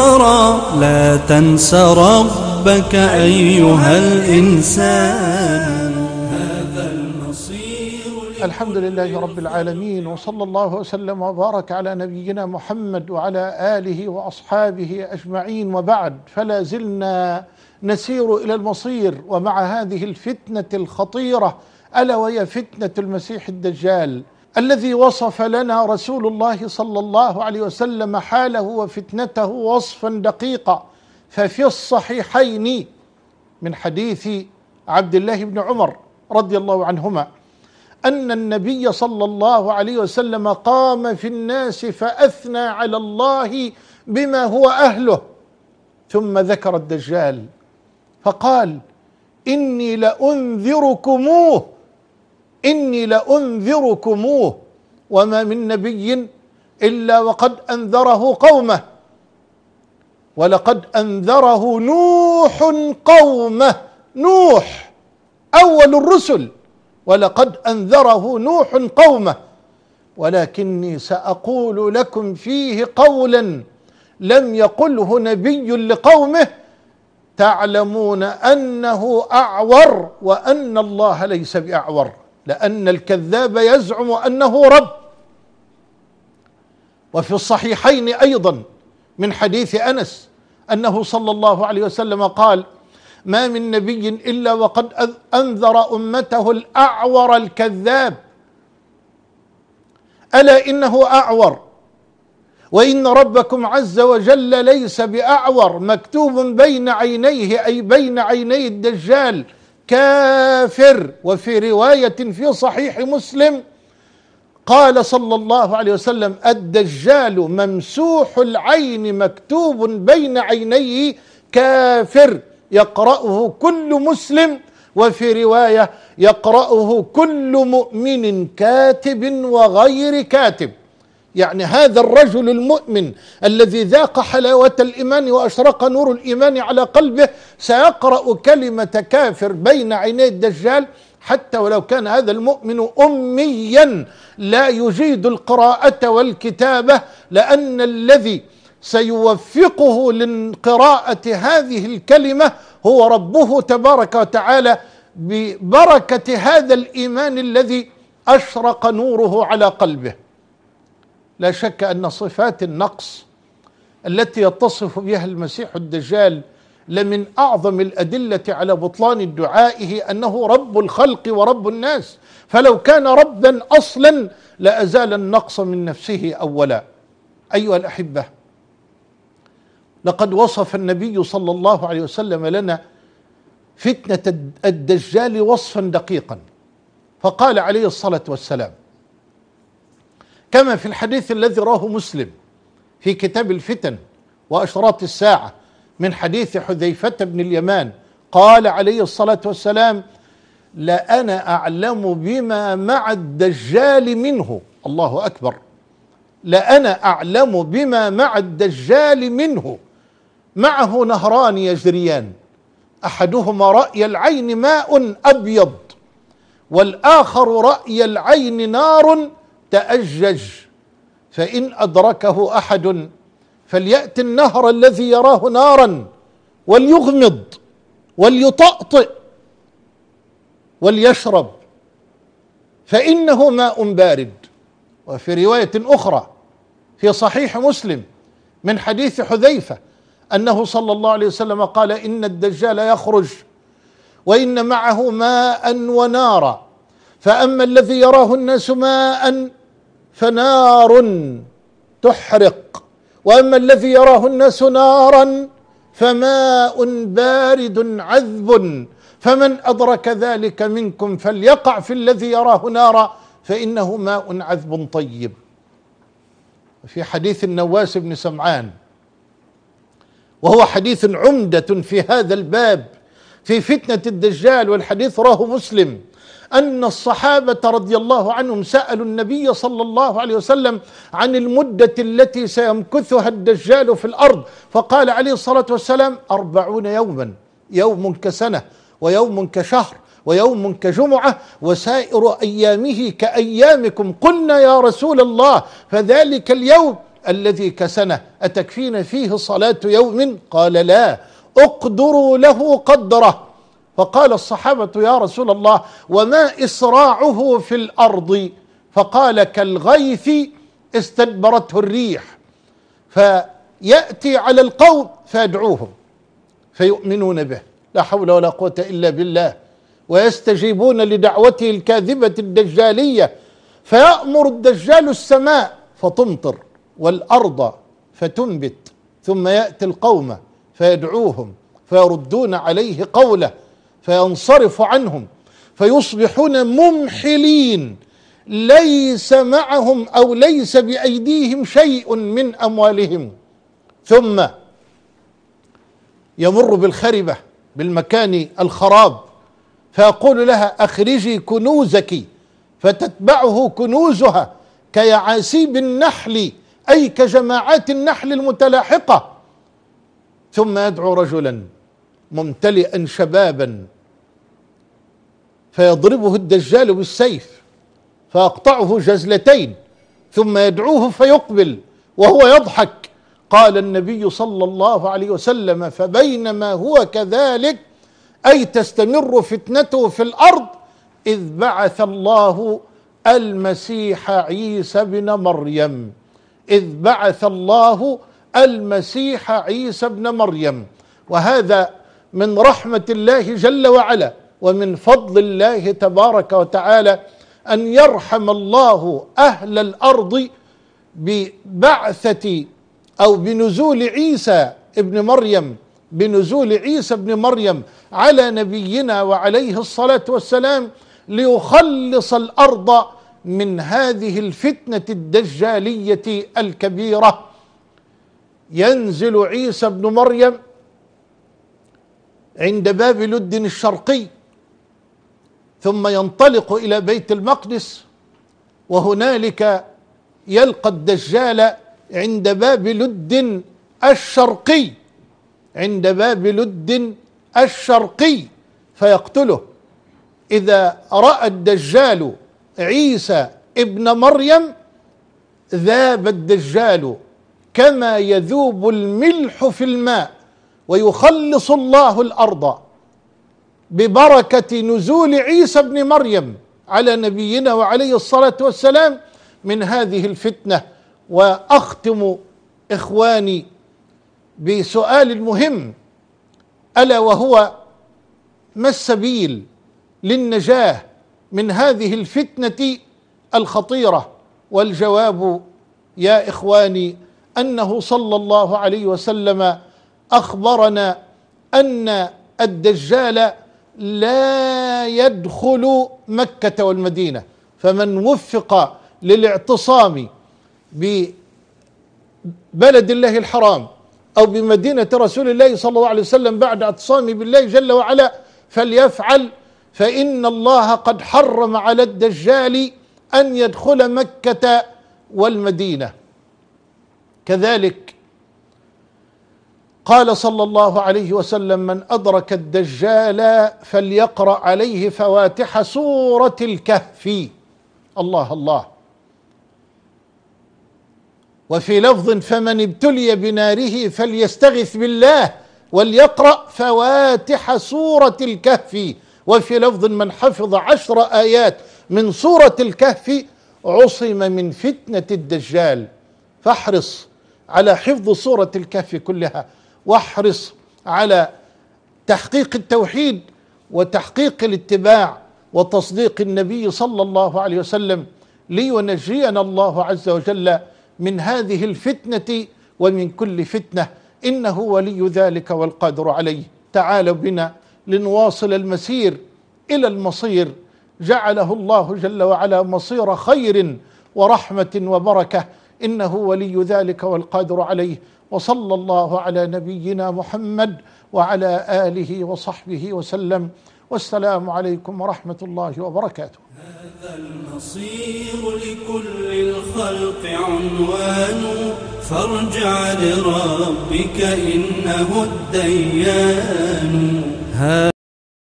لا تنس ربك أيها الإنسان هذا المصير الحمد لله رب العالمين وصلى الله وسلم وبارك على نبينا محمد وعلى آله وأصحابه أجمعين وبعد فلا زلنا نسير إلى المصير ومع هذه الفتنة الخطيرة ألا وهي فتنة المسيح الدجال الذي وصف لنا رسول الله صلى الله عليه وسلم حاله وفتنته وصفا دقيقا ففي الصحيحين من حديث عبد الله بن عمر رضي الله عنهما ان النبي صلى الله عليه وسلم قام في الناس فاثنى على الله بما هو اهله ثم ذكر الدجال فقال اني لانذركموه إني لأنذركموه وما من نبي إلا وقد أنذره قومه ولقد أنذره نوح قومه نوح أول الرسل ولقد أنذره نوح قومه ولكني سأقول لكم فيه قولا لم يقله نبي لقومه تعلمون أنه أعور وأن الله ليس بأعور لأن الكذاب يزعم أنه رب وفي الصحيحين أيضا من حديث أنس أنه صلى الله عليه وسلم قال ما من نبي إلا وقد أنذر أمته الأعور الكذاب ألا إنه أعور وإن ربكم عز وجل ليس بأعور مكتوب بين عينيه أي بين عيني الدجال كافر وفي رواية في صحيح مسلم قال صلى الله عليه وسلم الدجال ممسوح العين مكتوب بين عينيه كافر يقرأه كل مسلم وفي رواية يقرأه كل مؤمن كاتب وغير كاتب يعني هذا الرجل المؤمن الذي ذاق حلاوة الإيمان وأشرق نور الإيمان على قلبه سيقرأ كلمة كافر بين عيني الدجال حتى ولو كان هذا المؤمن أميا لا يجيد القراءة والكتابة لأن الذي سيوفقه لقراءة هذه الكلمة هو ربه تبارك وتعالى ببركة هذا الإيمان الذي أشرق نوره على قلبه لا شك أن صفات النقص التي يتصف بها المسيح الدجال لمن أعظم الأدلة على بطلان دعائه أنه رب الخلق ورب الناس فلو كان ربا أصلا لأزال النقص من نفسه أولا أيها الأحبة لقد وصف النبي صلى الله عليه وسلم لنا فتنة الدجال وصفا دقيقا فقال عليه الصلاة والسلام كما في الحديث الذي راه مسلم في كتاب الفتن وأشراط الساعة من حديث حذيفة بن اليمان قال عليه الصلاة والسلام لأنا أعلم بما مع الدجال منه الله أكبر لأنا أعلم بما مع الدجال منه معه نهران يجريان أحدهما رأي العين ماء أبيض والآخر رأي العين نار تأجج فإن أدركه أحد فليأتي النهر الذي يراه نارا وليغمض وليطأطئ وليشرب فإنه ماء بارد وفي رواية أخرى في صحيح مسلم من حديث حذيفة أنه صلى الله عليه وسلم قال إن الدجال يخرج وإن معه ماء ونارا فأما الذي يراه الناس ماء فنار تحرق واما الذي يراه الناس نارا فماء بارد عذب فمن ادرك ذلك منكم فليقع في الذي يراه نارا فانه ماء عذب طيب في حديث النواس بن سمعان وهو حديث عمده في هذا الباب في فتنه الدجال والحديث راه مسلم أن الصحابة رضي الله عنهم سألوا النبي صلى الله عليه وسلم عن المدة التي سيمكثها الدجال في الأرض فقال عليه الصلاة والسلام أربعون يوما يوم كسنة ويوم كشهر ويوم كجمعة وسائر أيامه كأيامكم قلنا يا رسول الله فذلك اليوم الذي كسنة أتكفين فيه صلاة يوم قال لا اقدروا له قدره فقال الصحابة يا رسول الله وما إسراعه في الأرض فقال كالغيث استدبرته الريح فيأتي على القوم فيدعوهم فيؤمنون به لا حول ولا قوة إلا بالله ويستجيبون لدعوته الكاذبة الدجالية فيأمر الدجال السماء فتمطر والأرض فتنبت ثم يأتي القوم فيدعوهم فيردون عليه قوله فينصرف عنهم فيصبحون ممحلين ليس معهم او ليس بايديهم شيء من اموالهم ثم يمر بالخربه بالمكان الخراب فيقول لها اخرجي كنوزك فتتبعه كنوزها كيعاسيب النحل اي كجماعات النحل المتلاحقه ثم يدعو رجلا ممتلئا شبابا فيضربه الدجال بالسيف فيقطعه جزلتين ثم يدعوه فيقبل وهو يضحك قال النبي صلى الله عليه وسلم فبينما هو كذلك اي تستمر فتنته في الارض اذ بعث الله المسيح عيسى ابن مريم اذ بعث الله المسيح عيسى ابن مريم وهذا من رحمه الله جل وعلا ومن فضل الله تبارك وتعالى أن يرحم الله أهل الأرض ببعثة أو بنزول عيسى ابن مريم بنزول عيسى ابن مريم على نبينا وعليه الصلاة والسلام ليخلص الأرض من هذه الفتنة الدجالية الكبيرة ينزل عيسى ابن مريم عند باب لد الشرقي ثم ينطلق إلى بيت المقدس وهنالك يلقى الدجال عند باب لد الشرقي عند باب لد الشرقي فيقتله إذا رأى الدجال عيسى ابن مريم ذاب الدجال كما يذوب الملح في الماء ويخلص الله الارض ببركه نزول عيسى ابن مريم على نبينا وعليه الصلاه والسلام من هذه الفتنه واختم اخواني بسؤال مهم الا وهو ما السبيل للنجاه من هذه الفتنه الخطيره والجواب يا اخواني انه صلى الله عليه وسلم اخبرنا ان الدجال لا يدخل مكة والمدينة فمن وفق للاعتصام ببلد الله الحرام أو بمدينة رسول الله صلى الله عليه وسلم بعد اعتصامه بالله جل وعلا فليفعل فإن الله قد حرم على الدجال أن يدخل مكة والمدينة كذلك قال صلى الله عليه وسلم من ادرك الدجال فليقرا عليه فواتح سوره الكهف الله الله وفي لفظ فمن ابتلي بناره فليستغث بالله وليقرا فواتح سوره الكهف وفي لفظ من حفظ عشر ايات من سوره الكهف عصم من فتنه الدجال فاحرص على حفظ سوره الكهف كلها واحرص على تحقيق التوحيد وتحقيق الاتباع وتصديق النبي صلى الله عليه وسلم لينجينا الله عز وجل من هذه الفتنه ومن كل فتنه انه ولي ذلك والقادر عليه تعالوا بنا لنواصل المسير الى المصير جعله الله جل وعلا مصير خير ورحمه وبركه انه ولي ذلك والقادر عليه وصلى الله على نبينا محمد وعلى اله وصحبه وسلم والسلام عليكم ورحمه الله وبركاته هذا المصير لكل الخلق عنوان فارجع لربك انه الديان